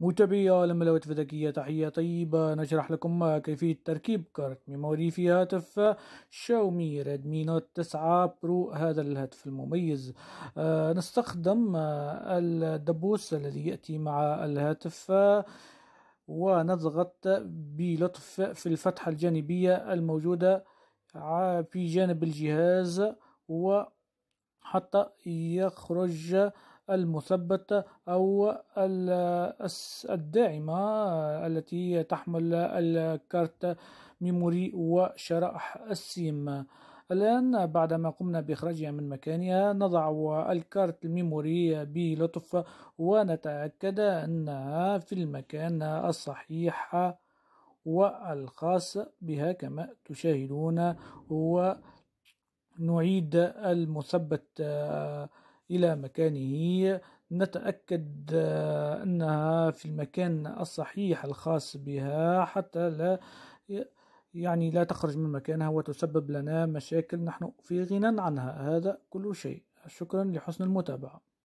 متابعي عالم ملوت فدكية تحية طيبة نشرح لكم كيفية تركيب كارت ميموري في هاتف شاومي ريدمي نوت 9 برو هذا الهاتف المميز آه، نستخدم آه، الدبوس الذي يأتي مع الهاتف آه، ونضغط بلطف في الفتحة الجانبية الموجودة في جانب الجهاز و حتى يخرج المثبت أو الداعمة التي تحمل الكارت ميموري وشرائح السيم الآن بعدما قمنا بإخراجها من مكانها نضع الكارت الميموري بلطف ونتأكد أنها في المكان الصحيح والخاص بها كما تشاهدون و نعيد المثبت آه، إلى مكانه نتأكد آه، أنها في المكان الصحيح الخاص بها حتى لا يعني لا تخرج من مكانها وتسبب لنا مشاكل نحن في غنى عنها هذا كل شيء شكرا لحسن المتابعه